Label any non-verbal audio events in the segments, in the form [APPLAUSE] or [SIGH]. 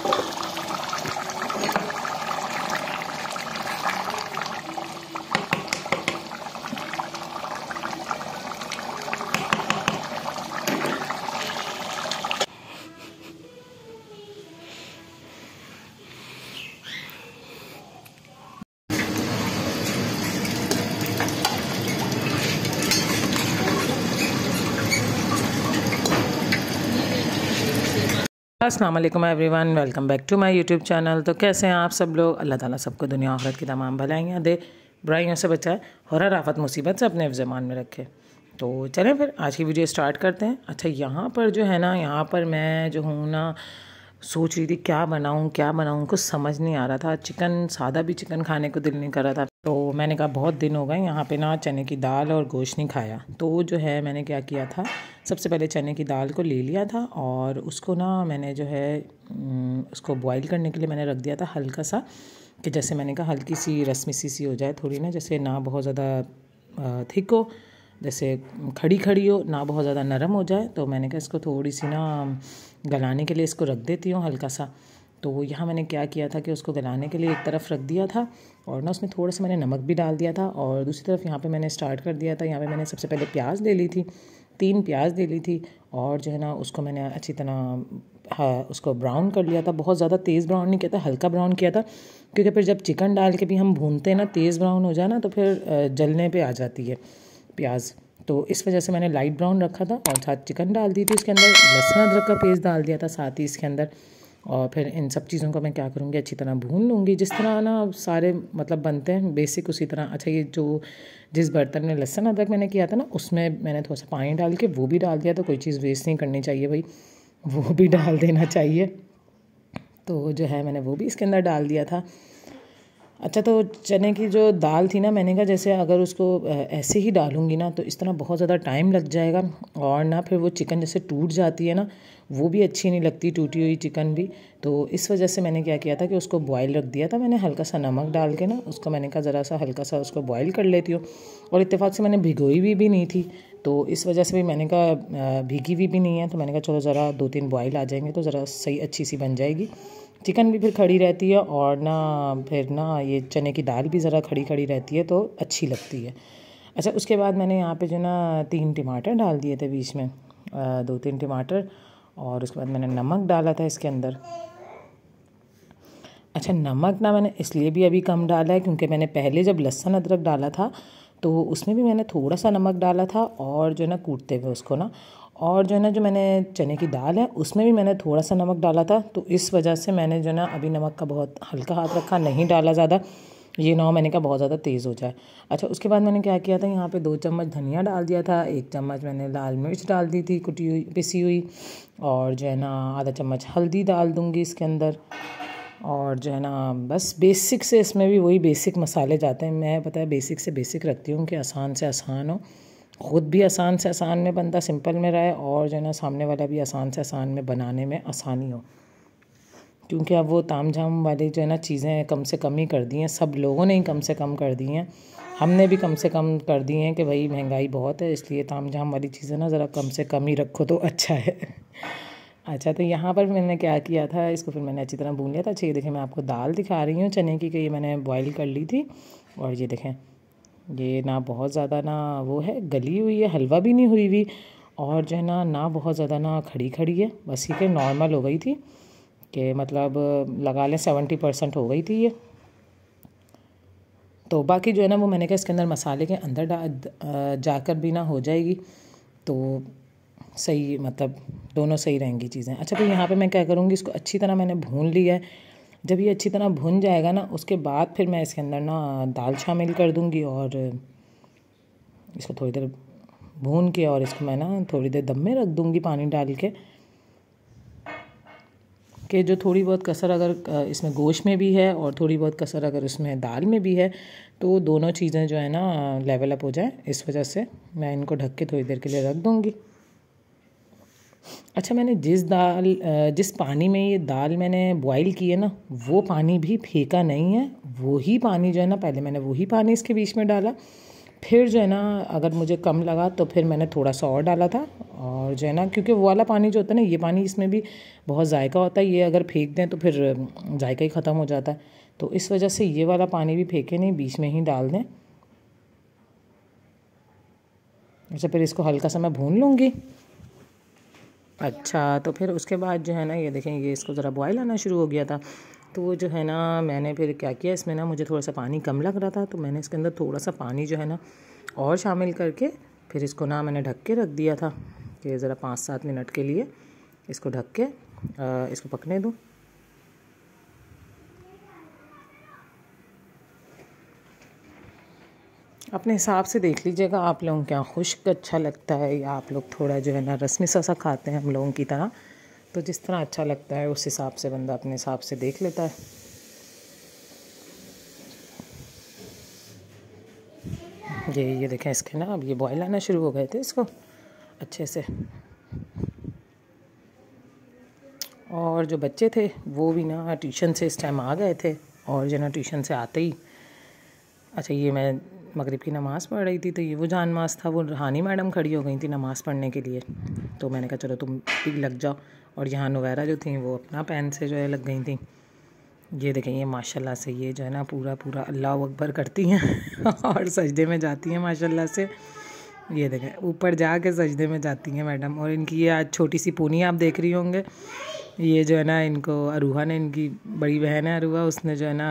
Thank you. Aslam everyone welcome back to my YouTube channel तो कैसे हैं आप सब लोग अल्लाह ताला सबको दुनिया आखरत की तमाम भलाइयाँ दे बुराइयों से बचाए हर आफत मुसीबत से अपने अफजमान में रखे तो चलें फिर आज की वीडियो स्टार्ट करते हैं अच्छा यहाँ पर जो है ना यहाँ पर मैं जो हूँ ना सोच रही थी क्या बनाऊँ क्या बनाऊँ कुछ समझ नहीं आ रहा था चिकन सादा भी चिकन खाने को दिल नहीं कर रहा था तो मैंने कहा बहुत दिन हो गए यहाँ पे ना चने की दाल और गोश्त नहीं खाया तो जो है मैंने क्या किया था सबसे पहले चने की दाल को ले लिया था और उसको ना मैंने जो है उसको बॉईल करने के लिए मैंने रख दिया था हल्का सा कि जैसे मैंने कहा हल्की सी रस्मी सी सी हो जाए थोड़ी ना जैसे ना बहुत ज़्यादा थिक हो जैसे खड़ी खड़ी हो ना बहुत ज़्यादा नरम हो जाए तो मैंने कहा इसको थोड़ी सी ना गलाने के लिए इसको रख देती हूँ हल्का सा तो यहाँ मैंने क्या किया था कि उसको गलाने के लिए एक तरफ रख दिया था और ना उसमें थोड़ा सा मैंने नमक भी डाल दिया था और दूसरी तरफ यहाँ पे मैंने स्टार्ट कर दिया था यहाँ पे मैंने सबसे पहले प्याज ले ली थी तीन प्याज ले ली थी और जो है ना उसको मैंने अच्छी तरह हाँ उसको ब्राउन कर लिया था बहुत ज़्यादा तेज़ ब्राउन नहीं किया था हल्का ब्राउन किया था क्योंकि फिर जब चिकन डाल के भी हम भूनते हैं ना तेज़ ब्राउन हो जाए ना तो फिर जलने पर आ जाती है प्याज़ तो इस वजह से मैंने लाइट ब्राउन रखा था और साथ चिकन डाल दी थी उसके अंदर लहसुन अदरक का पेस्ट डाल दिया था साथ ही इसके अंदर और फिर इन सब चीज़ों को मैं क्या करूँगी अच्छी तरह भून लूँगी जिस तरह ना सारे मतलब बनते हैं बेसिक उसी तरह अच्छा ये जो जिस बर्तन में लहसुन अदरक मैंने किया था ना उसमें मैंने थोड़ा सा पानी डाल के वो भी डाल दिया तो कोई चीज़ वेस्ट नहीं करनी चाहिए भाई वो भी डाल देना चाहिए तो जो है मैंने वो भी इसके अंदर डाल दिया था अच्छा तो चने की जो दाल थी ना मैंने कहा जैसे अगर उसको ऐसे ही डालूंगी ना तो इस तरह बहुत ज़्यादा टाइम लग जाएगा और ना फिर वो चिकन जैसे टूट जाती है ना वो भी अच्छी नहीं लगती टूटी हुई चिकन भी तो इस वजह से मैंने क्या किया था कि उसको बॉईल रख दिया था मैंने हल्का सा नमक डाल के ना उसको मैंने कहा ज़रा सा हल्का सा उसको बॉईल कर लेती हूँ और इतफाक़ से मैंने भिगोई भी, भी नहीं थी तो इस वजह से भी मैंने कहा भीगी हुई भी, भी नहीं है तो मैंने कहा चलो ज़रा दो तीन बॉईल आ जाएंगे तो ज़रा सही अच्छी सी बन जाएगी चिकन भी फिर खड़ी रहती है और ना फिर ना ये चने की दाल भी ज़रा खड़ी खड़ी रहती है तो अच्छी लगती है अच्छा उसके बाद मैंने यहाँ पे जो ना तीन टमाटर डाल दिए थे बीच में दो तीन टमाटर और उसके बाद मैंने नमक डाला था इसके अंदर अच्छा नमक ना मैंने इसलिए भी अभी कम डाला है क्योंकि मैंने पहले जब लहसुन अदरक डाला था तो उसमें भी मैंने थोड़ा सा नमक डाला था और जो ना कूटते हुए उसको ना और जो है ना जो मैंने चने की दाल है उसमें भी मैंने थोड़ा सा नमक डाला था तो इस वजह से मैंने जो ना अभी नमक का बहुत हल्का हाथ रखा नहीं डाला ज़्यादा ये ना मैंने कहा बहुत ज़्यादा तेज़ हो जाए अच्छा उसके बाद मैंने क्या किया था यहाँ पे दो चम्मच धनिया डाल दिया था एक चम्मच मैंने लाल मिर्च डाल दी थी कुटी हुई पिसी हुई और जो है ना आधा चम्मच हल्दी डाल दूँगी इसके अंदर और जो है ना बस बेसिक से इसमें भी वही बेसिक मसाले जाते हैं मैं पता है बेसिक से बेसिक रखती हूँ कि आसान से आसान हो ख़ुद भी आसान से आसान में बनता सिंपल में रहे और जो है ना सामने वाला भी आसान से आसान में बनाने में आसानी हो क्योंकि अब वो ताम झाम वाली जो है ना चीज़ें कम से कम ही कर दी हैं सब लोगों ने ही कम से कम कर दी हैं हमने भी कम से कम कर दी हैं कि भाई महंगाई बहुत है इसलिए ताम झाम वाली चीज़ें ना ज़रा कम से कम ही रखो तो अच्छा है [LAUGHS] अच्छा तो यहाँ पर मैंने क्या किया था इसको फिर मैंने अच्छी तरह भून लिया था अच्छा ये देखें मैं आपको दाल दिखा रही हूँ चने की कि ये मैंने बॉईल कर ली थी और ये देखें ये ना बहुत ज़्यादा ना वो है गली हुई है हलवा भी नहीं हुई हुई और जो है ना ना बहुत ज़्यादा ना खड़ी खड़ी है बस ये नॉर्मल हो गई थी कि मतलब लगा लें सेवेंटी परसेंट हो गई थी ये तो बाकी जो है ना वो मैंने कहा इसके अंदर मसाले के अंदर जाकर भी ना हो जाएगी तो सही मतलब दोनों सही रहेंगी चीज़ें अच्छा तो यहाँ पे मैं क्या करूँगी इसको अच्छी तरह मैंने भून लिया है जब ये अच्छी तरह भुन जाएगा ना उसके बाद फिर मैं इसके अंदर ना दाल शामिल कर दूँगी और इसको थोड़ी देर भून के और इसको मैं ना थोड़ी देर दम में रख दूँगी पानी डाल के कि जो थोड़ी बहुत कसर अगर इसमें गोश्त में भी है और थोड़ी बहुत कसर अगर उसमें दाल में भी है तो दोनों चीज़ें जो है ना लेवल अप हो जाए इस वजह से मैं इनको ढक के थोड़ी देर के लिए रख दूँगी अच्छा मैंने जिस दाल जिस पानी में ये दाल मैंने बॉईल की है ना वो पानी भी फेंका नहीं है वही पानी जो है ना पहले मैंने वही पानी इसके बीच में डाला फिर जो है ना अगर मुझे कम लगा तो फिर मैंने थोड़ा सा और डाला था और जो है ना क्योंकि वो वाला पानी जो होता है ना ये पानी इसमें भी बहुत जायका होता है ये अगर फेंक दें तो फिर जायका ही ख़त्म हो जाता है तो इस वजह से ये वाला पानी भी फेंके नहीं बीच में ही डाल दें अच्छा फिर इसको हल्का सा मैं भून लूँगी अच्छा तो फिर उसके बाद जो है ना ये देखें ये इसको ज़रा बॉयल आना शुरू हो गया था तो वो जो है ना मैंने फिर क्या किया इसमें ना मुझे थोड़ा सा पानी कम लग रहा था तो मैंने इसके अंदर थोड़ा सा पानी जो है ना और शामिल करके फिर इसको ना मैंने ढक के रख दिया था कि ज़रा पाँच सात मिनट के लिए इसको ढक के इसको पकने दूँ अपने हिसाब से देख लीजिएगा आप लोगों के क्या खुश्क अच्छा लगता है या आप लोग थोड़ा जो है ना रस्मी सा सा खाते हैं हम लोगों की तरह तो जिस तरह अच्छा लगता है उस हिसाब से बंदा अपने हिसाब से देख लेता है ये ये देखें इसके ना अब ये बॉयल आना शुरू हो गए थे इसको अच्छे से और जो बच्चे थे वो भी ना ट्यूशन से इस टाइम आ गए थे और जो ना ट्यूशन से आते ही अच्छा ये मैं मगरिब की नमाज़ पढ़ रही थी तो ये वो जान मास था वो रहानी मैडम खड़ी हो गई थी नमाज़ पढ़ने के लिए तो मैंने कहा चलो तुम भी लग जाओ और यहाँ नवैरा जो थी वो अपना पेन से जो है लग गई थी ये देखें ये माशाल्लाह से ये जो है ना पूरा पूरा अल्लाह अकबर करती हैं [LAUGHS] और सजदे में जाती हैं माशाल्लाह से ये देखें ऊपर जा के सजदे में जाती हैं मैडम और इनकी ये आज छोटी सी पूनी आप देख रही होंगे ये जो है ना इनको अरूहा ने इनकी बड़ी बहन है अरूहा उसने जो है ना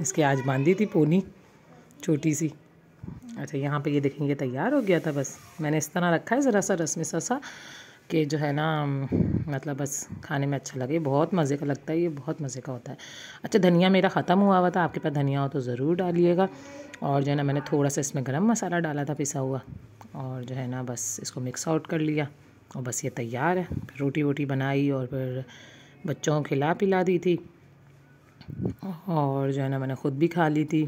इसकी आज बांधी थी पोनी छोटी सी अच्छा यहाँ पे ये देखेंगे तैयार हो गया था बस मैंने इस तरह रखा है ज़रा सा रस में सा सा कि जो है ना मतलब बस खाने में अच्छा लगे बहुत मज़े का लगता है ये बहुत मज़े का होता है अच्छा धनिया मेरा ख़त्म हुआ हुआ था आपके पास धनिया हो तो ज़रूर डालिएगा और जो है ना मैंने थोड़ा सा इसमें गर्म मसाला डाला था पिसा हुआ और जो है ना बस इसको मिक्स आउट कर लिया और बस ये तैयार है रोटी वोटी बनाई और फिर बच्चों को खिला पिला दी थी और जो है ना मैंने ख़ुद भी खा ली थी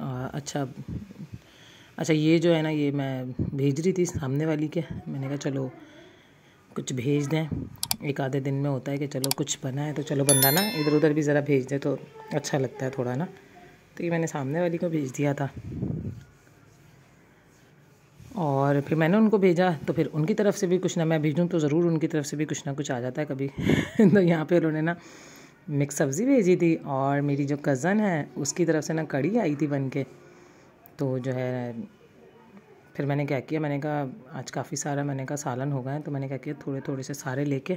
अच्छा अच्छा ये जो है ना ये मैं भेज रही थी सामने वाली के मैंने कहा चलो कुछ भेज दें एक आधे दिन में होता है कि चलो कुछ बना है तो चलो बंदा ना इधर उधर भी ज़रा भेज दे तो अच्छा लगता है थोड़ा ना तो ये मैंने सामने वाली को भेज दिया था और फिर मैंने उनको भेजा तो फिर उनकी तरफ से भी कुछ ना मैं भेजूँ तो ज़रूर उनकी तरफ से भी कुछ ना कुछ आ जाता है कभी [LAUGHS] तो यहाँ पर उन्होंने ना मिक्स सब्ज़ी भेजी थी और मेरी जो कज़न है उसकी तरफ से ना कड़ी आई थी बन के तो जो है फिर मैंने क्या किया मैंने कहा आज काफ़ी सारा मैंने कहा सालन हो गए तो मैंने क्या किया थोड़े थोड़े से सारे लेके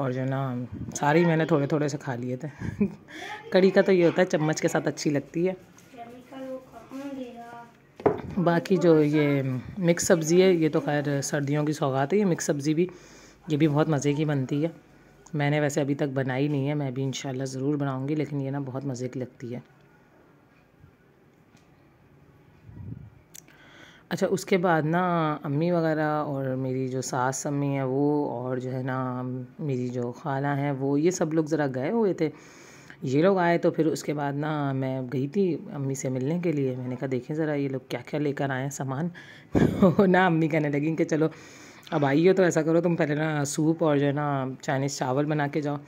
और जो ना सारी मैंने थोड़े थोड़े से खा लिए थे [LAUGHS] कड़ी का तो ये होता है चम्मच के साथ अच्छी लगती है बाकी जो ये मिक्स सब्ज़ी है ये तो खैर सर्दियों की सौगात है ये मिक्स सब्ज़ी भी ये भी बहुत मज़े की बनती है मैंने वैसे अभी तक बनाई नहीं है मैं भी इन ज़रूर बनाऊँगी लेकिन ये ना बहुत मज़े की लगती है अच्छा उसके बाद ना अम्मी वगैरह और मेरी जो सास अम्मी है वो और जो है ना मेरी जो खाला हैं वो ये सब लोग ज़रा गए हुए थे ये लोग आए तो फिर उसके बाद ना मैं गई थी अम्मी से मिलने के लिए मैंने कहा देखें ज़रा ये लोग क्या क्या लेकर आए हैं सामान [LAUGHS] ना अम्मी कहने लगी कि चलो अब आइए तो ऐसा करो तुम पहले ना सूप और जो है ना चाइनीज़ चावल बना के जाओ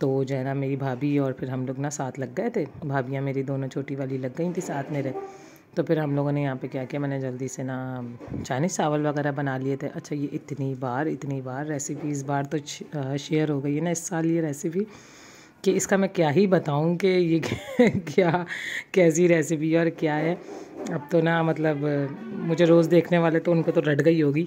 तो जो है ना मेरी भाभी और फिर हम लोग ना साथ लग गए थे भाभियाँ मेरी दोनों छोटी वाली लग गई थी साथ मेरे तो फिर हम लोगों ने यहाँ पे क्या किया मैंने जल्दी से ना चाइनीज़ चावल वगैरह बना लिए थे अच्छा ये इतनी बार इतनी बार रेसिपी इस बार तो शेयर हो गई है ना इस साल ये रेसिपी कि इसका मैं क्या ही बताऊँ कि ये [LAUGHS] क्या कैसी रेसिपी और क्या है अब तो ना मतलब मुझे रोज़ देखने वाले तो उनको तो रट गई होगी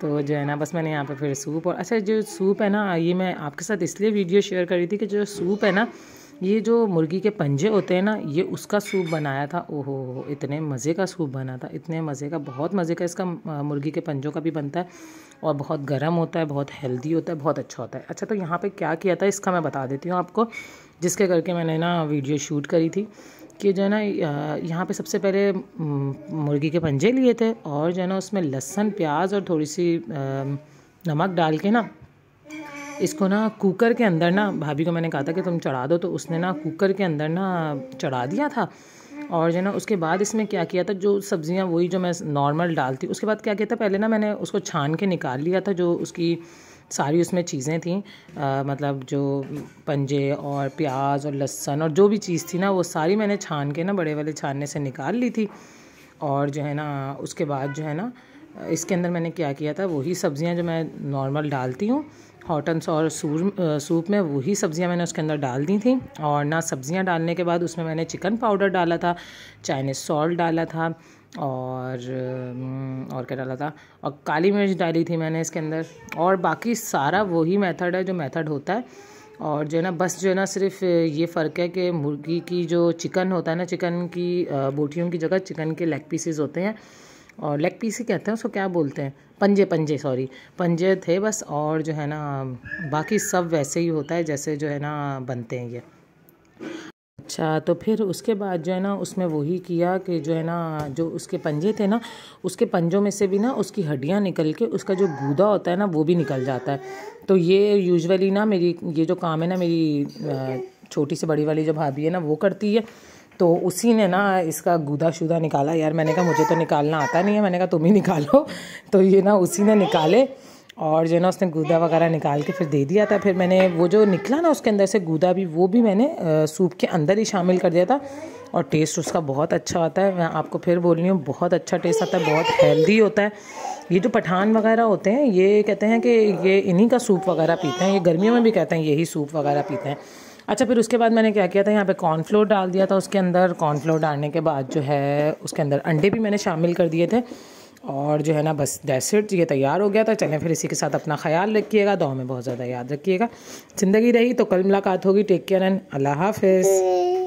तो जो है ना बस मैंने यहाँ पे फिर सूप और अच्छा जो सूप है ना ये मैं आपके साथ इसलिए वीडियो शेयर कर रही थी कि जो सूप है ना ये जो मुर्गी के पंजे होते हैं ना ये उसका सूप बनाया था ओहो इतने मज़े का सूप बना था इतने मज़े का बहुत मज़े का इसका मुर्गी के पंजों का भी बनता है और बहुत गर्म होता है बहुत हेल्दी होता है बहुत अच्छा होता है अच्छा तो यहाँ पे क्या किया था इसका मैं बता देती हूँ आपको जिसके करके मैंने ना वीडियो शूट करी थी कि जो है ना यहाँ पे सबसे पहले मुर्गी के पंजे लिए थे और जो है ना उसमें लहसुन प्याज और थोड़ी सी नमक डाल के ना इसको ना कुकर के अंदर ना भाभी को मैंने कहा था कि तुम चढ़ा दो तो उसने ना कुकर के अंदर ना चढ़ा दिया था और जो ना उसके बाद इसमें क्या किया था जो सब्ज़ियाँ वही जो मैं नॉर्मल डालती उसके बाद क्या किया था पहले ना मैंने उसको छान के निकाल लिया था जो उसकी सारी उसमें चीज़ें थी आ, मतलब जो पंजे और प्याज और लहसन और जो भी चीज़ थी ना वो सारी मैंने छान के ना बड़े वाले छानने से निकाल ली थी और जो है ना उसके बाद जो है ना इसके अंदर मैंने क्या किया था वही सब्ज़ियाँ जो मैं नॉर्मल डालती हूँ हॉट एंड सूर सूप में वही सब्ज़ियाँ मैंने उसके अंदर डाल दी थी और ना सब्ज़ियाँ डालने के बाद उसमें मैंने चिकन पाउडर डाला था चाइनीज़ सॉल्ट डाला था और और क्या डाला था और काली मिर्च डाली थी मैंने इसके अंदर और बाकी सारा वही मेथड है जो मेथड होता है और जो है ना बस जो है ना सिर्फ ये फ़र्क है कि मुर्गी की जो चिकन होता है ना चिकन की बोटियों की जगह चिकन के लेग पीसेज होते हैं और लेग पीस ही कहते हैं उसको क्या बोलते हैं पंजे पंजे सॉरी पंजे थे बस और जो है ना बाकी सब वैसे ही होता है जैसे जो है ना बनते हैं ये अच्छा तो फिर उसके बाद जो है ना उसमें वही किया कि जो है ना जो उसके पंजे थे ना उसके पंजों में से भी ना उसकी हड्डियाँ निकल के उसका जो गूदा होता है ना वो भी निकल जाता है तो ये यूजुअली ना मेरी ये जो काम है ना मेरी छोटी से बड़ी वाली जो भाभी है ना वो करती है तो उसी ने ना इसका गुदा शुदा निकाला यार मैंने कहा मुझे तो निकालना आता नहीं है मैंने कहा तुम ही निकालो तो ये ना उसी ने निकाले और जो है ना उसने गुदा वगैरह निकाल के फिर दे दिया था फिर मैंने वो जो निकला ना उसके अंदर से गुदा भी वो भी मैंने सूप के अंदर ही शामिल कर दिया था और टेस्ट उसका बहुत अच्छा आता है मैं आपको फिर बोल रही हूँ बहुत अच्छा टेस्ट आता है बहुत हेल्दी होता है ये जो पठान वगैरह होते हैं ये कहते हैं कि ये इन्हीं का सूप वगैरह पीते हैं ये गर्मियों में भी कहते हैं यही सूप वगैरह पीते हैं अच्छा फिर उसके बाद मैंने क्या किया था यहाँ पे कॉर्नफ्लोर डाल दिया था उसके अंदर कॉर्नफ्लोर डालने के बाद जो है उसके अंदर अंडे भी मैंने शामिल कर दिए थे और जो है ना बस डेसर्ट ये तैयार हो गया था चलें फिर इसी के साथ अपना ख्याल रखिएगा दो में बहुत ज़्यादा याद रखिएगा ज़िंदगी रही तो कल मुलाकात होगी टेक केयर एंड अल्लाह हाफिज़